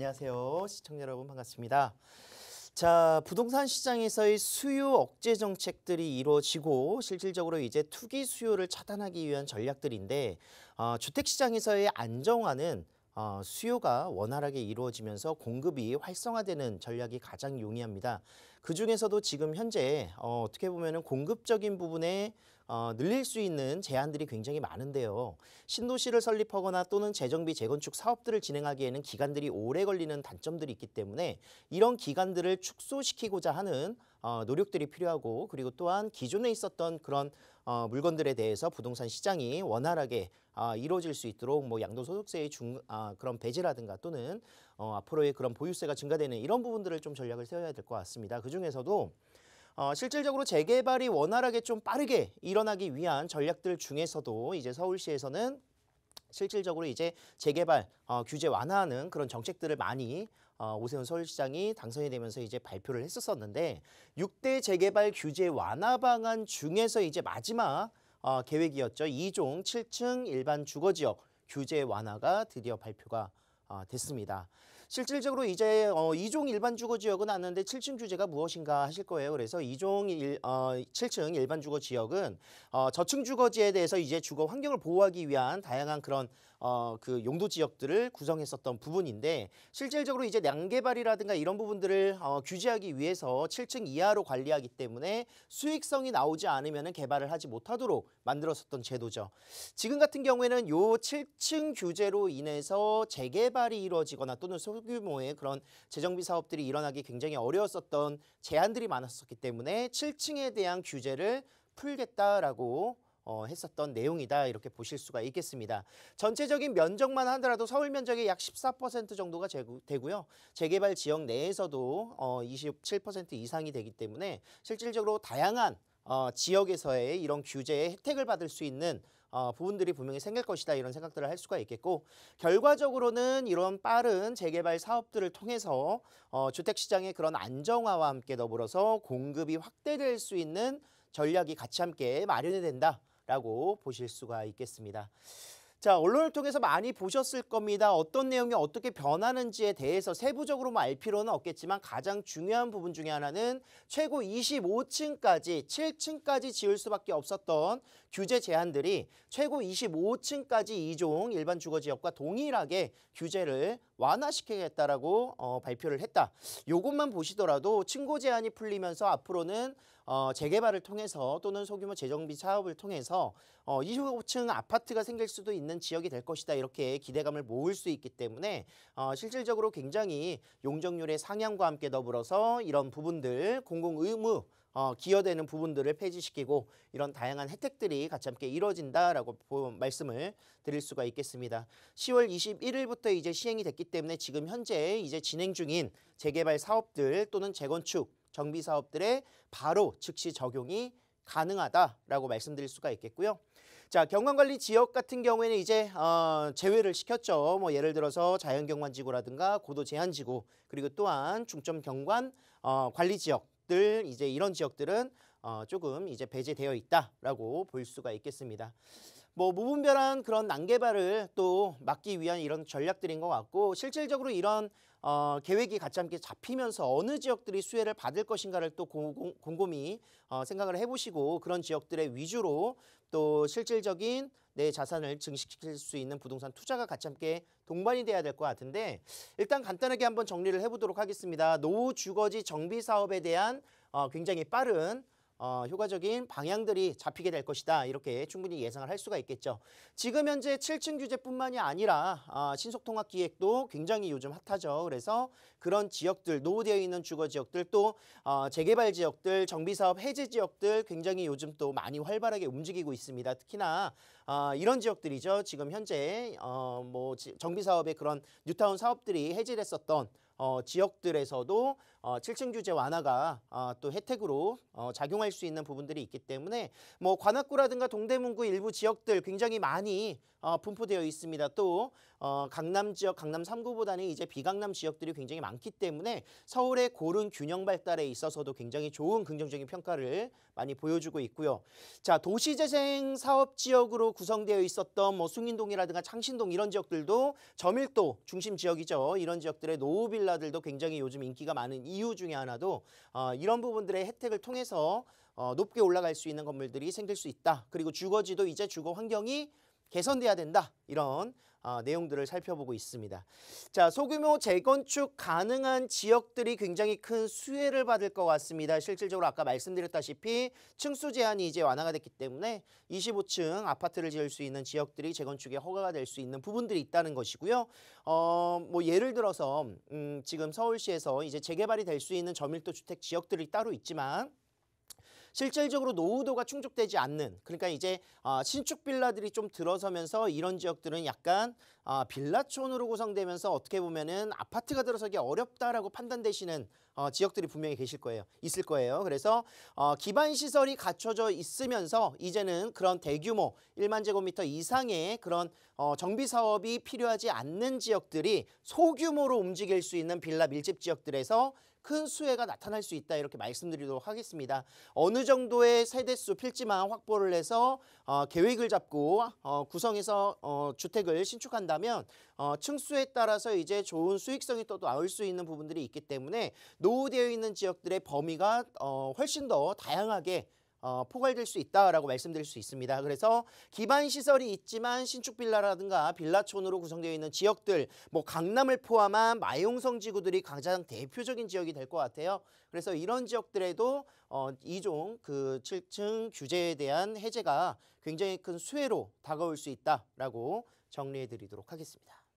안녕하세요. 시청자 여러분 반갑습니다. 자, 부동산 시장에서의 수요 억제 정책들이 이루어지고 실질적으로 이제 투기 수요를 차단하기 위한 전략들인데 어, 주택 시장에서의 안정화는 어, 수요가 원활하게 이루어지면서 공급이 활성화되는 전략이 가장 용이합니다. 그 중에서도 지금 현재 어, 어떻게 보면 공급적인 부분에 어, 늘릴 수 있는 제한들이 굉장히 많은데요. 신도시를 설립하거나 또는 재정비 재건축 사업들을 진행하기에는 기간들이 오래 걸리는 단점들이 있기 때문에 이런 기간들을 축소시키고자 하는 어, 노력들이 필요하고 그리고 또한 기존에 있었던 그런 어, 물건들에 대해서 부동산 시장이 원활하게 아, 이루어질 수 있도록 뭐 양도소득세의 중, 아, 그런 배제라든가 또는 어, 앞으로의 그런 보유세가 증가되는 이런 부분들을 좀 전략을 세워야 될 것 같습니다. 그 중에서도 어, 실질적으로 재개발이 원활하게 좀 빠르게 일어나기 위한 전략들 중에서도 이제 서울시에서는 실질적으로 이제 재개발 어, 규제 완화하는 그런 정책들을 많이 어, 오세훈 서울시장이 당선이 되면서 이제 발표를 했었었는데 6대 재개발 규제 완화 방안 중에서 이제 마지막 어, 계획이었죠. 2종 7층 일반 주거지역 규제 완화가 드디어 발표가 어, 됐습니다. 실질적으로 이제 어, 2종 일반 주거 지역은 아는데 7층 규제가 무엇인가 하실 거예요. 그래서 2종 일, 어, 7층 일반 주거 지역은 어, 저층 주거지에 대해서 이제 주거 환경을 보호하기 위한 다양한 그런 어, 그 용도 지역들을 구성했었던 부분인데 실질적으로 이제 양개발이라든가 이런 부분들을 어, 규제하기 위해서 7층 이하로 관리하기 때문에 수익성이 나오지 않으면 개발을 하지 못하도록 만들었었던 제도죠. 지금 같은 경우에는 요 7층 규제로 인해서 재개발이 이루어지거나 또는 소규모의 그런 재정비 사업들이 일어나기 굉장히 어려웠었던 제한들이 많았었기 때문에 7층에 대한 규제를 풀겠다라고 어, 했었던 내용이다 이렇게 보실 수가 있겠습니다. 전체적인 면적만 하더라도 서울 면적의 약 14% 정도가 제구, 되고요. 재개발 지역 내에서도 어, 27% 이상이 되기 때문에 실질적으로 다양한 어, 지역에서의 이런 규제의 혜택을 받을 수 있는 어, 부분들이 분명히 생길 것이다 이런 생각들을 할 수가 있겠고 결과적으로는 이런 빠른 재개발 사업들을 통해서 어, 주택시장의 그런 안정화와 함께 더불어서 공급이 확대될 수 있는 전략이 같이 함께 마련이 된다. 라고 보실 수가 있겠습니다. 자, 언론을 통해서 많이 보셨을 겁니다. 어떤 내용이 어떻게 변하는지에 대해서 세부적으로만 알 필요는 없겠지만 가장 중요한 부분 중에 하나는 최고 25층까지, 7층까지 지을 수밖에 없었던 규제 제한들이 최고 25층까지 이종 일반 주거지역과 동일하게 규제를 완화시키겠다라고 어, 발표를 했다. 요것만 보시더라도 층고 제한이 풀리면서 앞으로는 어, 재개발을 통해서 또는 소규모 재정비 사업을 통해서 어, 25층 아파트가 생길 수도 있는 지역이 될 것이다 이렇게 기대감을 모을 수 있기 때문에 어, 실질적으로 굉장히 용적률의 상향과 함께 더불어서 이런 부분들 공공 의무 어, 기여되는 부분들을 폐지시키고 이런 다양한 혜택들이 같이 함께 이루어진다라고 말씀을 드릴 수가 있겠습니다. 10월 21일부터 이제 시행이 됐기 때문에 지금 현재 이제 진행 중인 재개발 사업들 또는 재건축 정비 사업들에 바로 즉시 적용이 가능하다라고 말씀드릴 수가 있겠고요. 자, 경관관리 지역 같은 경우에는 이제 어, 제외를 시켰죠. 뭐 예를 들어서 자연경관지구라든가 고도 제한지구 그리고 또한 중점 경관 어, 관리 지역들 이제 이런 지역들은 어, 조금 이제 배제되어 있다라고 볼 수가 있겠습니다. 뭐 무분별한 그런 난개발을 또 막기 위한 이런 전략들인 것 같고 실질적으로 이런 어, 계획이 같이 함께 잡히면서 어느 지역들이 수혜를 받을 것인가를 또 공, 곰곰이 어, 생각을 해보시고 그런 지역들의 위주로 또 실질적인 내 자산을 증식시킬 수 있는 부동산 투자가 같이 함께 동반이 돼야 될 것 같은데 일단 간단하게 한번 정리를 해보도록 하겠습니다. 노후 주거지 정비 사업에 대한 어, 굉장히 빠른 어, 효과적인 방향들이 잡히게 될 것이다. 이렇게 충분히 예상을 할 수가 있겠죠. 지금 현재 7층 규제뿐만이 아니라 어, 신속통합 기획도 굉장히 요즘 핫하죠. 그래서 그런 지역들, 노후되어 있는 주거 지역들 또 어, 재개발 지역들, 정비사업 해제 지역들 굉장히 요즘 또 많이 활발하게 움직이고 있습니다. 특히나 어, 이런 지역들이죠. 지금 현재 어, 뭐 정비사업의 그런 뉴타운 사업들이 해제됐었던 어, 지역들에서도 어, 7층 규제 완화가 어, 또 혜택으로 어, 작용할 수 있는 부분들이 있기 때문에 뭐 관악구라든가 동대문구 일부 지역들 굉장히 많이 어, 분포되어 있습니다. 또 어, 강남 지역, 강남 3구보다는 이제 비강남 지역들이 굉장히 많기 때문에 서울의 고른 균형 발달에 있어서도 굉장히 좋은 긍정적인 평가를 많이 보여주고 있고요. 자, 도시재생 사업 지역으로 구성되어 있었던 뭐 숭인동이라든가 창신동 이런 지역들도 점일도 중심 지역이죠. 이런 지역들의 노후빌라들도 굉장히 요즘 인기가 많은 이유 중에 하나도 어, 이런 부분들의 혜택을 통해서 어, 높게 올라갈 수 있는 건물들이 생길 수 있다. 그리고 주거지도 이제 주거 환경이 개선돼야 된다 이런 어, 내용들을 살펴보고 있습니다. 자 소규모 재건축 가능한 지역들이 굉장히 큰 수혜를 받을 것 같습니다. 실질적으로 아까 말씀드렸다시피 층수 제한이 이제 완화가 됐기 때문에 25층 아파트를 지을 수 있는 지역들이 재건축에 허가가 될 수 있는 부분들이 있다는 것이고요. 어, 뭐 예를 들어서 음, 지금 서울시에서 이제 재개발이 될 수 있는 저밀도 주택 지역들이 따로 있지만 실질적으로 노후도가 충족되지 않는 그러니까 이제 어, 신축 빌라들이 좀 들어서면서 이런 지역들은 약간 어, 빌라촌으로 구성되면서 어떻게 보면은 아파트가 들어서기 어렵다라고 판단되시는 어, 지역들이 분명히 계실 거예요. 있을 거예요. 그래서 기반 시설이 갖춰져 있으면서 이제는 그런 대규모 1만 제곱미터 이상의 그런 정비 사업이 필요하지 않는 지역들이 소규모로 움직일 수 있는 빌라 밀집 지역들에서 큰 수혜가 나타날 수 있다 이렇게 말씀드리도록 하겠습니다. 어느 정도의 세대수 필지만 확보를 해서 어, 계획을 잡고 어, 구성해서 어, 주택을 신축한다면 어, 층수에 따라서 이제 좋은 수익성이 또 나올 수 있는 부분들이 있기 때문에 노후되어 있는 지역들의 범위가 어, 훨씬 더 다양하게 어, 포괄될 수 있다라고 말씀드릴 수 있습니다. 그래서 기반 시설이 있지만 신축 빌라라든가 빌라촌으로 구성되어 있는 지역들, 뭐 강남을 포함한 마용성 지구들이 가장 대표적인 지역이 될 것 같아요. 그래서 이런 지역들에도 어, 2종 그 7층 규제에 대한 해제가 굉장히 큰 수혜로 다가올 수 있다라고 정리해 드리도록 하겠습니다.